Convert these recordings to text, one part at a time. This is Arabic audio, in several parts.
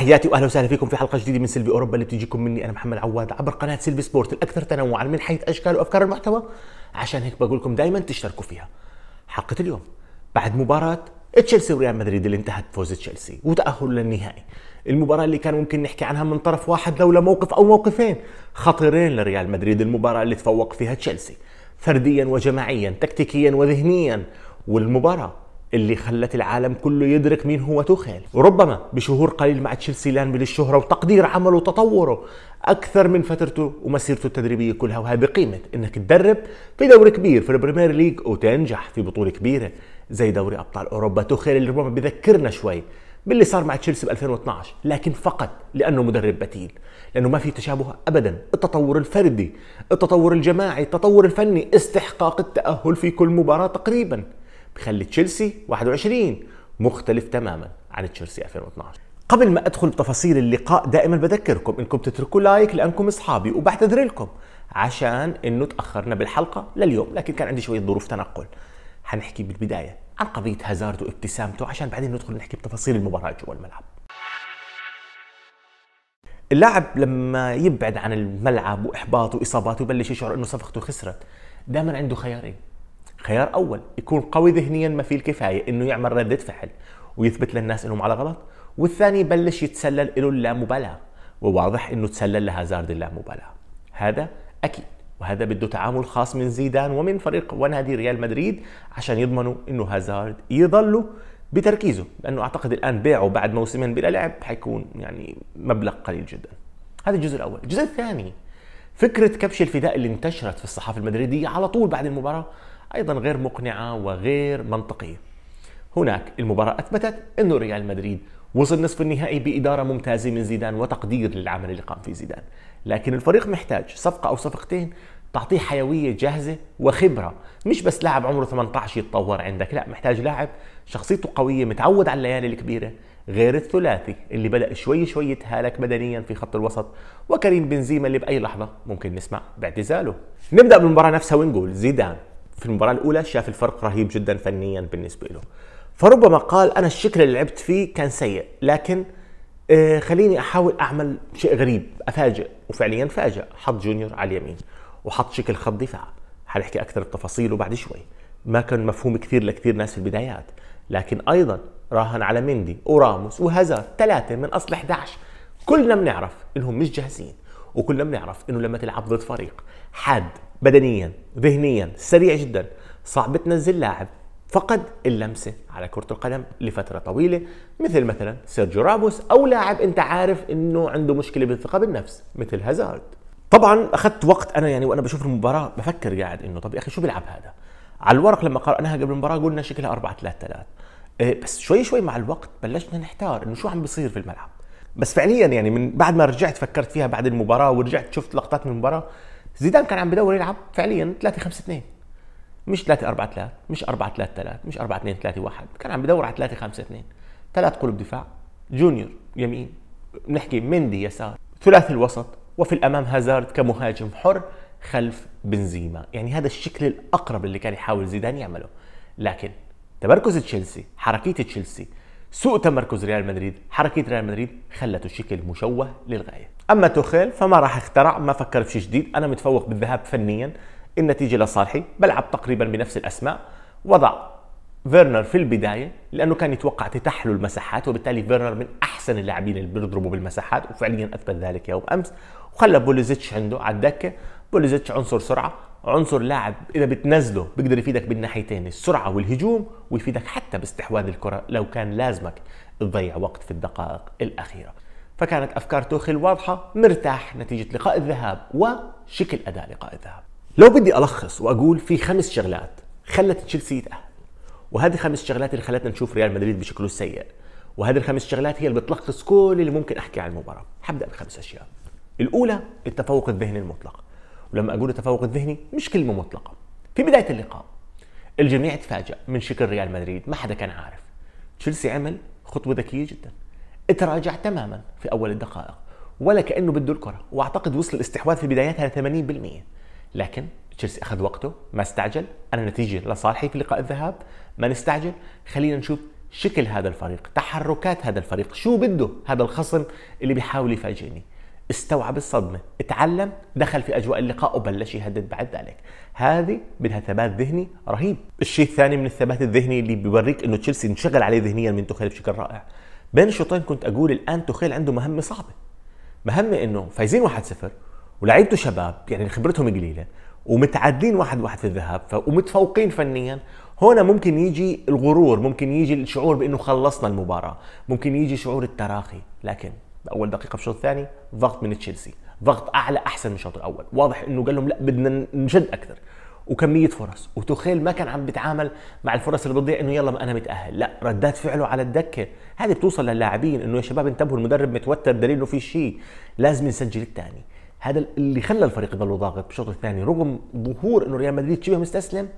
تحياتي واهلا وسهلا فيكم في حلقه جديده من سلبي اوروبا اللي بتجيكم مني انا محمد عواد عبر قناه سلبي سبورت الاكثر تنوعا من حيث اشكال وافكار المحتوى عشان هيك بقول لكم دائما تشتركوا فيها. حلقه اليوم بعد مباراه تشيلسي وريال مدريد اللي انتهت بفوز تشيلسي وتاهل للنهائي. المباراه اللي كان ممكن نحكي عنها من طرف واحد لولا موقف او موقفين خطيرين لريال مدريد المباراه اللي تفوق فيها تشيلسي فرديا وجماعيا تكتيكيا وذهنيا والمباراه اللي خلت العالم كله يدرك مين هو توخيل وربما بشهور قليل مع تشيلسي لان بالشهرة وتقدير عمله وتطوره أكثر من فترته ومسيرته التدريبية كلها وهي بقيمة إنك تدرب في دوري كبير في البريمير ليج وتنجح في بطولة كبيرة زي دوري أبطال أوروبا توخيل اللي ربما بذكرنا شوي باللي صار مع تشيلسي ب 2012 لكن فقط لانه مدرب بديل لانه ما في تشابه ابدا التطور الفردي التطور الجماعي التطور الفني استحقاق التاهل في كل مباراه تقريبا بخلي تشيلسي 21 مختلف تماما عن تشيلسي 2012 قبل ما ادخل بتفاصيل اللقاء دائما بذكركم انكم تتركوا لايك لانكم اصحابي وبعتذر لكم عشان انه تاخرنا بالحلقه لليوم لكن كان عندي شويه ظروف تنقل حنحكي بالبدايه عن قضيه هازارد وابتسامته عشان بعدين ندخل نحكي بتفاصيل المباراه جوا الملعب اللاعب لما يبعد عن الملعب واحباطه واصاباته يبلش يشعر انه صفقته خسرت دائما عنده خيارين خيار اول يكون قوي ذهنيا ما فيه الكفايه انه يعمل رده فعل ويثبت للناس انهم على غلط والثاني يبلش يتسلل له اللامبالاه وواضح انه تسلل لهازارد اللامبالاه هذا اكيد وهذا بده تعامل خاص من زيدان ومن فريق ونادي ريال مدريد عشان يضمنوا انه هازارد يضلوا بتركيزه لانه اعتقد الان بيعه بعد موسمين بلا لعب حيكون يعني مبلغ قليل جدا هذا الجزء الاول الجزء الثاني فكره كبش الفداء اللي انتشرت في الصحافه المدريديه على طول بعد المباراه ايضا غير مقنعه وغير منطقيه. هناك المباراه اثبتت انه ريال مدريد وصل نصف النهائي باداره ممتازه من زيدان وتقدير للعمل اللي قام فيه زيدان، لكن الفريق محتاج صفقه او صفقتين تعطيه حيويه جاهزه وخبره، مش بس لاعب عمره 18 يتطور عندك، لا محتاج لاعب شخصيته قويه متعود على الليالي الكبيره، غير الثلاثي اللي بدأ شوي شوي يتهالك بدنيا في خط الوسط وكريم بنزيما اللي بأي لحظة ممكن نسمع باعتزاله نبدأ بالمباراة نفسها ونقول زيدان في المباراه الاولى شاف الفرق رهيب جدا فنيا بالنسبه له فربما قال انا الشكل اللي لعبت فيه كان سيء لكن آه، خليني احاول اعمل شيء غريب افاجئ وفعليا فاجئ حط جونيور على اليمين وحط شكل خط دفاع حنحكي اكثر بتفاصيله بعد شوي ما كان مفهوم كثير لكثير ناس في البدايات لكن ايضا راهن على مندي وراموس وهزار ثلاثه من اصل 11 كلنا بنعرف انهم مش جاهزين وكلنا بنعرف انه لما تلعب ضد فريق حاد بدنيا ذهنيا سريع جدا صعب تنزل لاعب فقد اللمسة على كرة القدم لفترة طويلة مثل مثلا سيرجيو راموس أو لاعب أنت عارف أنه عنده مشكلة بالثقة بالنفس مثل هازارد طبعا أخذت وقت أنا يعني وأنا بشوف المباراة بفكر قاعد أنه طب يا أخي شو بيلعب هذا على الورق لما قرأناها قبل المباراة قلنا شكلها 4 3 3 بس شوي شوي مع الوقت بلشنا نحتار انه شو عم بيصير في الملعب بس فعليا يعني من بعد ما رجعت فكرت فيها بعد المباراه ورجعت شفت لقطات من المباراه زيدان كان عم بدور يلعب فعليا 3 5 2 مش 3 4 3 مش 4 3 3 مش 4 2 3 1 كان عم بدور على 3 5 2 ثلاث قلوب دفاع جونيور يمين بنحكي مندي يسار ثلاثي الوسط وفي الامام هازارد كمهاجم حر خلف بنزيما يعني هذا الشكل الاقرب اللي كان يحاول زيدان يعمله لكن تمركز تشيلسي حركيه تشيلسي سوء تمركز ريال مدريد حركة ريال مدريد خلته شكل مشوه للغاية أما توخيل فما راح اخترع ما فكر بشيء جديد أنا متفوق بالذهاب فنيا النتيجة لصالحي بلعب تقريبا بنفس الأسماء وضع فيرنر في البداية لأنه كان يتوقع تتحلل المساحات وبالتالي فيرنر من أحسن اللاعبين اللي بيضربوا بالمساحات وفعليا أثبت ذلك يوم أمس وخلى بوليزيتش عنده على الدكة بوليزيتش عنصر سرعة عنصر لاعب اذا بتنزله بيقدر يفيدك بالناحيتين السرعه والهجوم ويفيدك حتى باستحواذ الكره لو كان لازمك تضيع وقت في الدقائق الاخيره فكانت افكار توخيل واضحه مرتاح نتيجه لقاء الذهاب وشكل اداء لقاء الذهاب لو بدي الخص واقول في خمس شغلات خلت تشيلسي يتاهل وهذه خمس شغلات اللي خلتنا نشوف ريال مدريد بشكله السيء وهذه الخمس شغلات هي اللي بتلخص كل اللي ممكن احكي عن المباراه حبدا بخمس اشياء الاولى التفوق الذهني المطلق ولما أقول التفوق الذهني مش كلمة مطلقة في بداية اللقاء الجميع تفاجأ من شكل ريال مدريد ما حدا كان عارف تشيلسي عمل خطوة ذكية جدا تراجع تماما في أول الدقائق ولا كأنه بده الكرة وأعتقد وصل الاستحواذ في بدايتها ل 80% لكن تشيلسي أخذ وقته ما استعجل أنا نتيجة لصالحي في لقاء الذهاب ما نستعجل خلينا نشوف شكل هذا الفريق تحركات هذا الفريق شو بده هذا الخصم اللي بيحاول يفاجئني استوعب الصدمة اتعلم دخل في أجواء اللقاء وبلش يهدد بعد ذلك هذه بدها ثبات ذهني رهيب الشيء الثاني من الثبات الذهني اللي بيوريك انه تشيلسي انشغل عليه ذهنيا من توخيل بشكل رائع بين الشوطين كنت اقول الان توخيل عنده مهمه صعبه مهمه انه فايزين 1-0 ولاعيبته شباب يعني خبرتهم قليله ومتعادلين واحد واحد في الذهاب ومتفوقين فنيا هنا ممكن يجي الغرور ممكن يجي الشعور بانه خلصنا المباراه ممكن يجي شعور التراخي لكن باول دقيقه في الشوط الثاني ضغط من تشيلسي ضغط اعلى احسن من الشوط الاول واضح انه قال لهم لا بدنا نشد اكثر وكميه فرص وتوخيل ما كان عم بيتعامل مع الفرص اللي بتضيع انه يلا ما انا متاهل لا ردات فعله على الدكه هذه بتوصل للاعبين انه يا شباب انتبهوا المدرب متوتر دليل انه في شيء لازم نسجل الثاني هذا اللي خلى الفريق يضل ضاغط بالشوط الثاني رغم ظهور انه ريال مدريد شبه مستسلم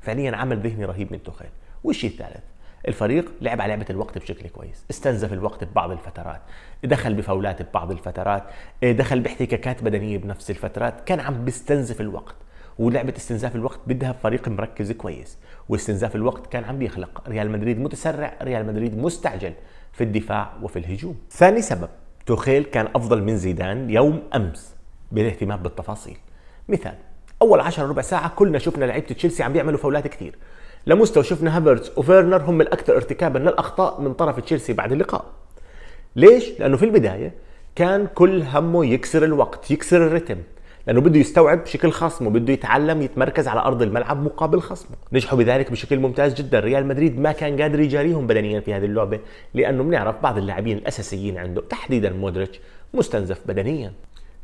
فعليا عمل ذهني رهيب من توخيل والشيء الثالث الفريق لعب على لعبه الوقت بشكل كويس استنزف الوقت ببعض الفترات دخل بفاولات ببعض الفترات آه، دخل باحتكاكات بدنيه بنفس الفترات كان عم بيستنزف الوقت ولعبه استنزاف الوقت بدها فريق مركز كويس واستنزاف الوقت كان عم بيخلق ريال مدريد متسرع ريال مدريد مستعجل في الدفاع وفي الهجوم ثاني سبب توخيل كان افضل من زيدان يوم امس بالاهتمام بالتفاصيل مثال اول 10 ربع ساعه كلنا شفنا لعيبه تشيلسي عم بيعملوا فاولات كثير لمستوى شفنا هافرتز وفيرنر هم الاكثر ارتكابا للاخطاء من طرف تشيلسي بعد اللقاء ليش لانه في البدايه كان كل همه يكسر الوقت يكسر الرتم لانه بده يستوعب شكل خصمه بده يتعلم يتمركز على ارض الملعب مقابل خصمه نجحوا بذلك بشكل ممتاز جدا ريال مدريد ما كان قادر يجاريهم بدنيا في هذه اللعبه لانه بنعرف بعض اللاعبين الاساسيين عنده تحديدا مودريتش مستنزف بدنيا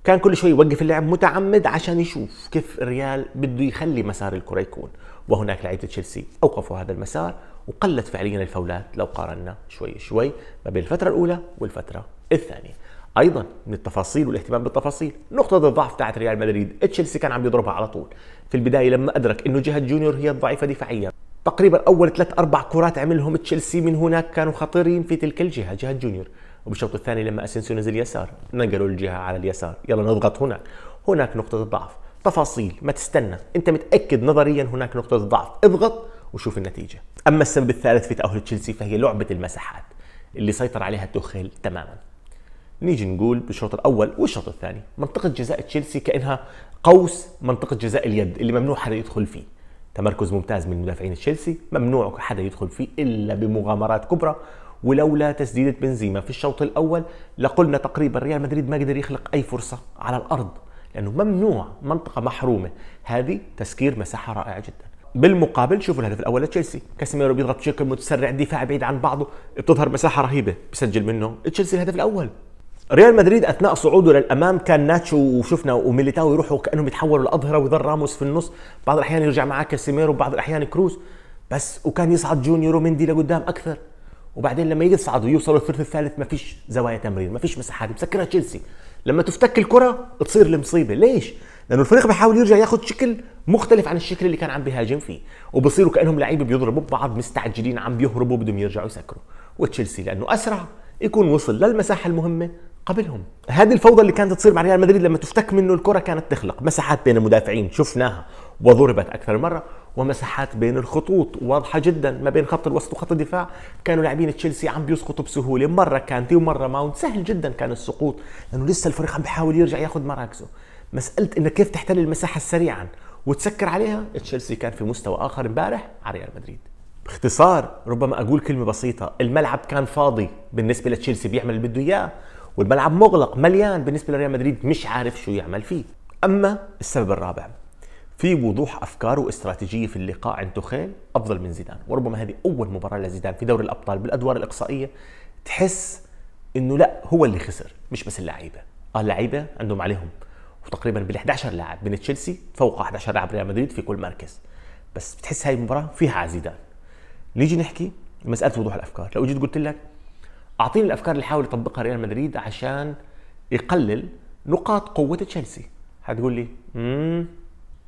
كان كل شوي يوقف اللعب متعمد عشان يشوف كيف الريال بده يخلي مسار الكره يكون وهناك لعيبه تشيلسي اوقفوا هذا المسار وقلت فعليا الفولات لو قارنا شوي شوي ما بين الفتره الاولى والفتره الثانيه ايضا من التفاصيل والاهتمام بالتفاصيل نقطه الضعف تاعت ريال مدريد تشيلسي كان عم يضربها على طول في البدايه لما ادرك انه جهه جونيور هي الضعيفه دفاعيا تقريبا اول ثلاث اربع كرات عملهم تشيلسي من هناك كانوا خطيرين في تلك الجهه جهه جونيور وبالشوط الثاني لما اسينسيو نزل يسار نقلوا الجهه على اليسار يلا نضغط هناك هناك نقطه الضعف تفاصيل ما تستنى انت متاكد نظريا هناك نقطه ضعف اضغط وشوف النتيجه اما السبب الثالث في تاهل تشيلسي فهي لعبه المساحات اللي سيطر عليها توخيل تماما نيجي نقول بالشوط الاول والشوط الثاني منطقه جزاء تشيلسي كانها قوس منطقه جزاء اليد اللي ممنوع حدا يدخل فيه تمركز ممتاز من مدافعين تشيلسي ممنوع حدا يدخل فيه الا بمغامرات كبرى ولولا تسديده بنزيما في الشوط الاول لقلنا تقريبا ريال مدريد ما قدر يخلق اي فرصه على الارض لانه ممنوع منطقه محرومه هذه تسكير مساحه رائعه جدا بالمقابل شوفوا الهدف الاول لتشيلسي كاسيميرو بيضغط بشكل متسرع دفاع بعيد عن بعضه بتظهر مساحه رهيبه بسجل منه تشيلسي الهدف الاول ريال مدريد اثناء صعوده للامام كان ناتشو وشفنا وميليتاو يروحوا كانهم يتحولوا لاظهره ويظل راموس في النص بعض الاحيان يرجع معاه كاسيميرو بعض الاحيان كروز بس وكان يصعد جونيور ومندي لقدام اكثر وبعدين لما يجي يوصلوا الثلث الثالث ما فيش زوايا تمرير ما فيش مساحات مسكرها تشيلسي لما تفتك الكره تصير المصيبه ليش لانه الفريق بيحاول يرجع ياخذ شكل مختلف عن الشكل اللي كان عم بيهاجم فيه وبصيروا كانهم لعيبه بيضربوا ببعض مستعجلين عم بيهربوا بدهم يرجعوا يسكروا وتشيلسي لانه اسرع يكون وصل للمساحه المهمه قبلهم هذه الفوضى اللي كانت تصير مع ريال مدريد لما تفتك منه الكره كانت تخلق مساحات بين المدافعين شفناها وضربت اكثر مره ومساحات بين الخطوط واضحه جدا ما بين خط الوسط وخط الدفاع كانوا لاعبين تشيلسي عم بيسقطوا بسهوله مره كانتي ومره ماونت سهل جدا كان السقوط لانه لسه الفريق عم بيحاول يرجع ياخذ مراكزه مساله انك كيف تحتل المساحه سريعا وتسكر عليها تشيلسي كان في مستوى اخر امبارح على ريال مدريد باختصار ربما اقول كلمه بسيطه الملعب كان فاضي بالنسبه لتشيلسي بيعمل اللي بده اياه والملعب مغلق مليان بالنسبه لريال مدريد مش عارف شو يعمل فيه اما السبب الرابع في وضوح افكار واستراتيجيه في اللقاء عند تخيل افضل من زيدان وربما هذه اول مباراه لزيدان في دوري الابطال بالادوار الاقصائيه تحس انه لا هو اللي خسر مش بس اللعيبه آه اللعيبه عندهم عليهم وتقريبا بال 11 لاعب من تشيلسي فوق 11 لاعب ريال مدريد في كل مركز بس بتحس هاي المباراه فيها على زيدان نيجي نحكي مساله وضوح الافكار لو جيت قلت لك اعطيني الافكار اللي حاول يطبقها ريال مدريد عشان يقلل نقاط قوه تشيلسي هتقول لي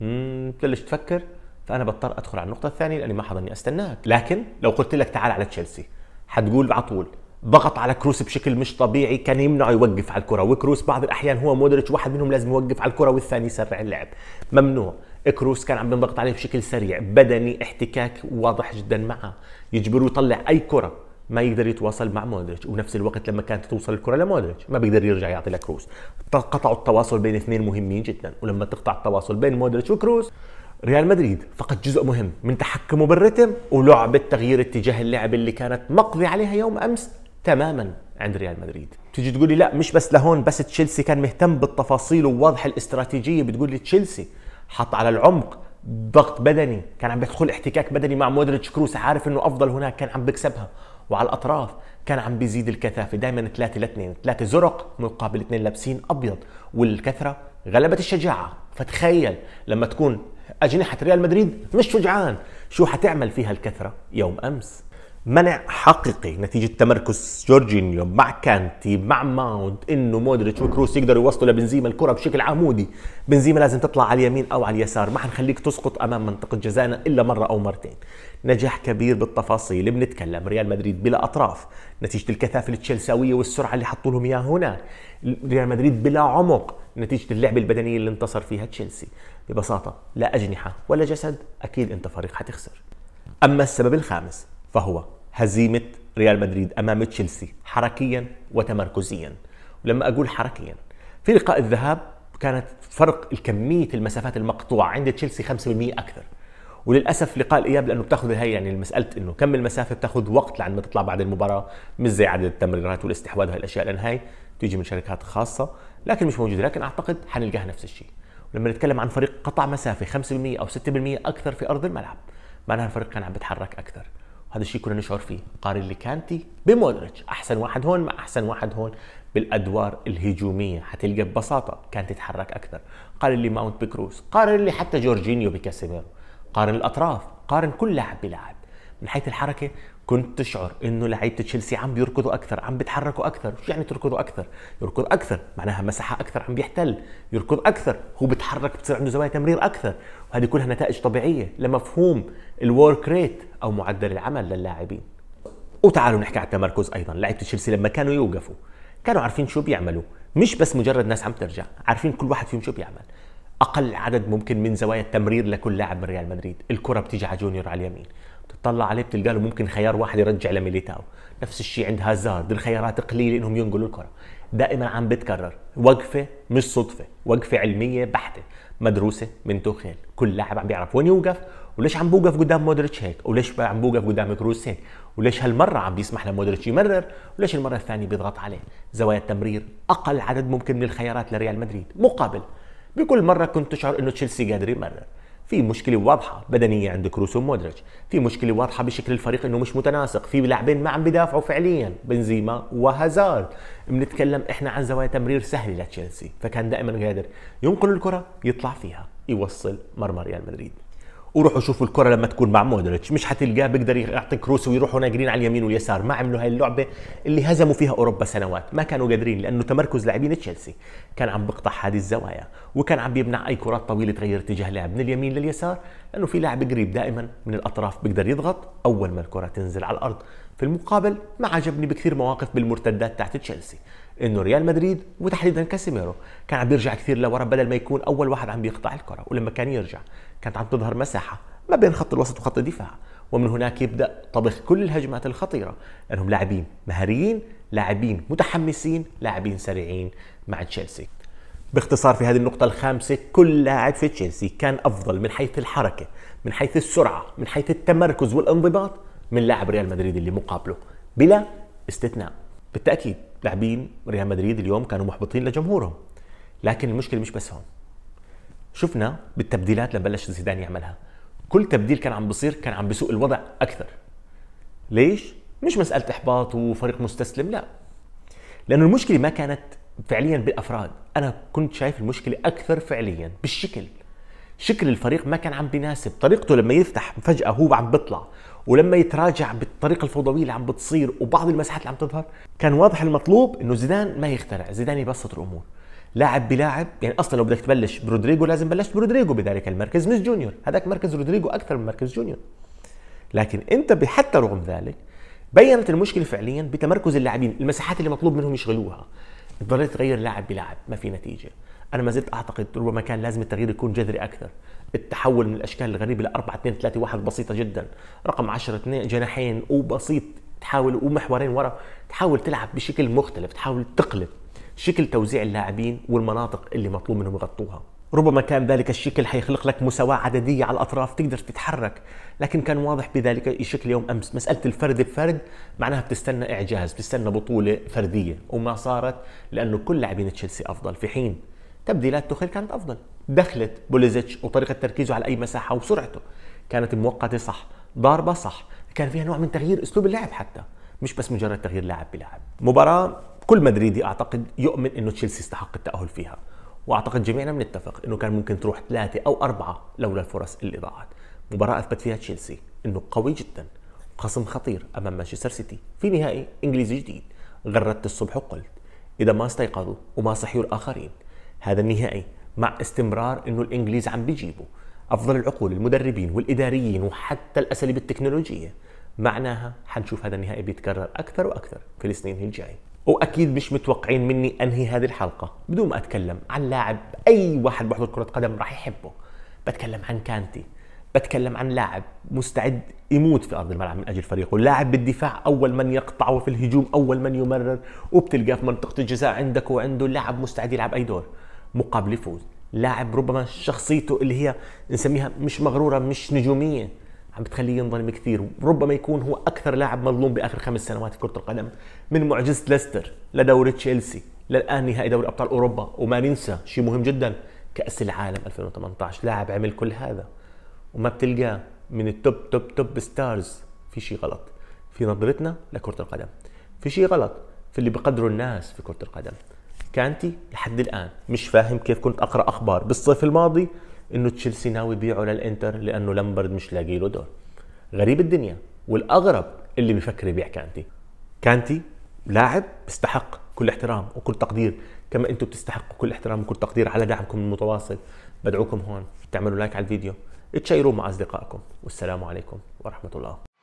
بتبلش تفكر فانا بضطر ادخل على النقطه الثانيه لاني ما حضرني استناك لكن لو قلت لك تعال على تشيلسي حتقول على طول ضغط على كروس بشكل مش طبيعي كان يمنعه يوقف على الكره وكروس بعض الاحيان هو مودريتش واحد منهم لازم يوقف على الكره والثاني يسرع اللعب ممنوع كروس كان عم بينضغط عليه بشكل سريع بدني احتكاك واضح جدا معه يجبره يطلع اي كره ما يقدر يتواصل مع مودريتش وبنفس الوقت لما كانت توصل الكره لمودريتش ما بيقدر يرجع يعطي لكروس قطعوا التواصل بين اثنين مهمين جدا ولما تقطع التواصل بين مودريتش وكروس ريال مدريد فقد جزء مهم من تحكمه بالرتم ولعبه تغيير اتجاه اللعب اللي كانت مقضي عليها يوم امس تماما عند ريال مدريد تيجي تقول لي لا مش بس لهون بس تشيلسي كان مهتم بالتفاصيل وواضح الاستراتيجيه بتقول لي تشيلسي حط على العمق ضغط بدني كان عم بيدخل احتكاك بدني مع مودريتش كروس عارف انه افضل هناك كان عم بيكسبها وعلى الاطراف كان عم بيزيد الكثافه دائما 3 ل 2 3 زرق مقابل 2 لابسين ابيض والكثره غلبت الشجاعه فتخيل لما تكون اجنحه ريال مدريد مش شجعان شو حتعمل فيها الكثره يوم امس منع حقيقي نتيجة تمركز جورجينيو مع كانتي مع ماونت انه مودريتش وكروس يقدروا يوصلوا لبنزيما الكرة بشكل عمودي بنزيما لازم تطلع على اليمين او على اليسار ما حنخليك تسقط امام منطقة جزائنا الا مرة او مرتين نجاح كبير بالتفاصيل بنتكلم ريال مدريد بلا اطراف نتيجة الكثافة التشيلساوية والسرعة اللي حطوا لهم اياها هناك ريال مدريد بلا عمق نتيجة اللعبة البدنية اللي انتصر فيها تشيلسي ببساطة لا أجنحة ولا جسد أكيد أنت فريق حتخسر أما السبب الخامس فهو هزيمه ريال مدريد امام تشيلسي حركيا وتمركزيا ولما اقول حركيا في لقاء الذهاب كانت فرق الكميه المسافات المقطوعه عند تشيلسي 5% اكثر وللاسف لقاء الاياب لانه بتاخذ هي يعني مساله انه كم المسافه بتاخذ وقت لعند ما تطلع بعد المباراه مش زي عدد التمريرات والاستحواذ الأشياء لان هاي تيجي من شركات خاصه لكن مش موجوده لكن اعتقد حنلقاها نفس الشيء ولما نتكلم عن فريق قطع مسافه 5% او 6% اكثر في ارض الملعب معناها الفريق كان عم بيتحرك اكثر هذا الشيء كنا نشعر فيه قاري اللي كانتي بمودريتش احسن واحد هون مع احسن واحد هون بالادوار الهجوميه حتلقى ببساطه كانت تتحرك اكثر قارن اللي ماونت بكروس قارن اللي حتى جورجينيو بكاسيميرو قارن الاطراف قارن كل لاعب بلاعب من حيث الحركه كنت تشعر انه لعيبه تشيلسي عم بيركضوا اكثر عم بيتحركوا اكثر شو يعني تركضوا اكثر يركض اكثر معناها مساحه اكثر عم بيحتل يركض اكثر هو بيتحرك بتصير عنده زوايا تمرير اكثر وهذه كلها نتائج طبيعيه لمفهوم الورك ريت او معدل العمل للاعبين وتعالوا نحكي على التمركز ايضا لعيبه تشيلسي لما كانوا يوقفوا كانوا عارفين شو بيعملوا مش بس مجرد ناس عم ترجع عارفين كل واحد فيهم شو بيعمل اقل عدد ممكن من زوايا التمرير لكل لاعب من ريال مدريد الكره بتيجي على جونيور على اليمين تطلع عليه بتلقى له ممكن خيار واحد يرجع لميليتاو نفس الشيء عند هازارد الخيارات قليله انهم ينقلوا الكره دائما عم بتكرر وقفه مش صدفه وقفه علميه بحته مدروسه من توخيل كل لاعب عم بيعرف وين يوقف وليش عم بوقف قدام مودريتش هيك وليش عم بوقف قدام كروس هيك وليش هالمره عم بيسمح لمودريتش يمرر وليش المره الثانيه بيضغط عليه زوايا التمرير اقل عدد ممكن من الخيارات لريال مدريد مقابل بكل مره كنت تشعر انه تشيلسي قادر يمرر في مشكله واضحه بدنيه عند كروس ومودريتش في مشكله واضحه بشكل الفريق انه مش متناسق في لاعبين ما عم بدافعوا فعليا بنزيما وهازارد بنتكلم احنا عن زوايا تمرير سهله لتشيلسي فكان دائما قادر ينقل الكره يطلع فيها يوصل مرمى ريال مدريد وروحوا شوفوا الكره لما تكون مع مودريتش مش حتلقاه بيقدر يعطي كروس ويروحوا ناقرين على اليمين واليسار ما عملوا هاي اللعبه اللي هزموا فيها اوروبا سنوات ما كانوا قادرين لانه تمركز لاعبين تشيلسي كان عم بقطع هذه الزوايا وكان عم بيمنع اي كرات طويله تغير اتجاه لاعب من اليمين لليسار لانه في لاعب قريب دائما من الاطراف بيقدر يضغط اول ما الكره تنزل على الارض في المقابل ما عجبني بكثير مواقف بالمرتدات تحت تشيلسي انه ريال مدريد وتحديدا كاسيميرو كان عم بيرجع كثير لورا بدل ما يكون اول واحد عم بيقطع الكره ولما كان يرجع كانت عم تظهر مساحه ما بين خط الوسط وخط الدفاع ومن هناك يبدا طبخ كل الهجمات الخطيره لانهم لاعبين مهاريين لاعبين متحمسين لاعبين سريعين مع تشيلسي باختصار في هذه النقطة الخامسة كل لاعب في تشيلسي كان أفضل من حيث الحركة من حيث السرعة من حيث التمركز والانضباط من لاعب ريال مدريد اللي مقابله بلا استثناء بالتأكيد لاعبين ريال مدريد اليوم كانوا محبطين لجمهورهم لكن المشكله مش بس هون شفنا بالتبديلات لما بلش زيدان يعملها كل تبديل كان عم بصير كان عم بسوء الوضع اكثر ليش مش مساله احباط وفريق مستسلم لا لانه المشكله ما كانت فعليا بالافراد انا كنت شايف المشكله اكثر فعليا بالشكل شكل الفريق ما كان عم بيناسب طريقته لما يفتح فجاه هو عم بيطلع ولما يتراجع بالطريقه الفوضويه اللي عم بتصير وبعض المساحات اللي عم تظهر كان واضح المطلوب انه زيدان ما يخترع زيدان يبسط الامور لاعب بلاعب يعني اصلا لو بدك تبلش برودريجو لازم بلشت برودريجو بذلك المركز مش جونيور هذاك مركز رودريجو اكثر من مركز جونيور لكن انت حتى رغم ذلك بينت المشكله فعليا بتمركز اللاعبين المساحات اللي مطلوب منهم يشغلوها اضطريت تغير لاعب بلاعب ما في نتيجه انا ما زلت اعتقد ربما كان لازم التغيير يكون جذري اكثر التحول من الاشكال الغريبه ل 4 2 3 1 بسيطه جدا رقم 10 2 جناحين وبسيط تحاول ومحورين ورا تحاول تلعب بشكل مختلف تحاول تقلب شكل توزيع اللاعبين والمناطق اللي مطلوب منهم يغطوها ربما كان ذلك الشكل حيخلق لك مساواة عددية على الأطراف تقدر تتحرك لكن كان واضح بذلك الشكل يوم أمس مسألة الفرد بفرد معناها بتستنى إعجاز بتستنى بطولة فردية وما صارت لأنه كل لاعبين تشيلسي أفضل في حين تبديلات توخيل كانت افضل دخلت بوليزيتش وطريقه تركيزه على اي مساحه وسرعته كانت مؤقته صح ضاربه صح كان فيها نوع من تغيير اسلوب اللعب حتى مش بس مجرد تغيير لاعب بلاعب مباراه كل مدريدي اعتقد يؤمن انه تشيلسي استحق التاهل فيها واعتقد جميعنا بنتفق انه كان ممكن تروح ثلاثه او اربعه لولا الفرص اللي ضاعت مباراه اثبت فيها تشيلسي انه قوي جدا خصم خطير امام مانشستر سيتي في نهائي انجليزي جديد غردت الصبح وقلت اذا ما استيقظوا وما صحيوا الاخرين هذا النهائي مع استمرار انه الانجليز عم بيجيبوا افضل العقول المدربين والاداريين وحتى الاساليب التكنولوجيه معناها حنشوف هذا النهائي بيتكرر اكثر واكثر في السنين الجايه واكيد مش متوقعين مني انهي هذه الحلقه بدون ما اتكلم عن لاعب اي واحد بحضر كره قدم راح يحبه بتكلم عن كانتي بتكلم عن لاعب مستعد يموت في ارض الملعب من اجل فريقه، لاعب بالدفاع اول من يقطع وفي الهجوم اول من يمرر وبتلقاه في منطقه الجزاء عندك وعنده لاعب مستعد يلعب اي دور مقابل يفوز، لاعب ربما شخصيته اللي هي نسميها مش مغروره مش نجوميه عم بتخليه ينظلم كثير ربما يكون هو اكثر لاعب مظلوم باخر خمس سنوات في كره القدم من معجزه ليستر لدوري تشيلسي للان نهائي دوري ابطال اوروبا وما ننسى شيء مهم جدا كاس العالم 2018 لاعب عمل كل هذا وما بتلقاه من التوب توب توب ستارز في شيء غلط في نظرتنا لكرة القدم في شيء غلط في اللي بقدروا الناس في كرة القدم كانتي لحد الآن مش فاهم كيف كنت أقرأ أخبار بالصيف الماضي إنه تشيلسي ناوي يبيعه للإنتر لأنه لمبرد مش لاقي له دور غريب الدنيا والأغرب اللي بيفكر يبيع كانتي كانتي لاعب بيستحق كل احترام وكل تقدير كما انتم بتستحقوا كل احترام وكل تقدير على دعمكم المتواصل بدعوكم هون تعملوا لايك على الفيديو تشيروا مع أصدقائكم والسلام عليكم ورحمة الله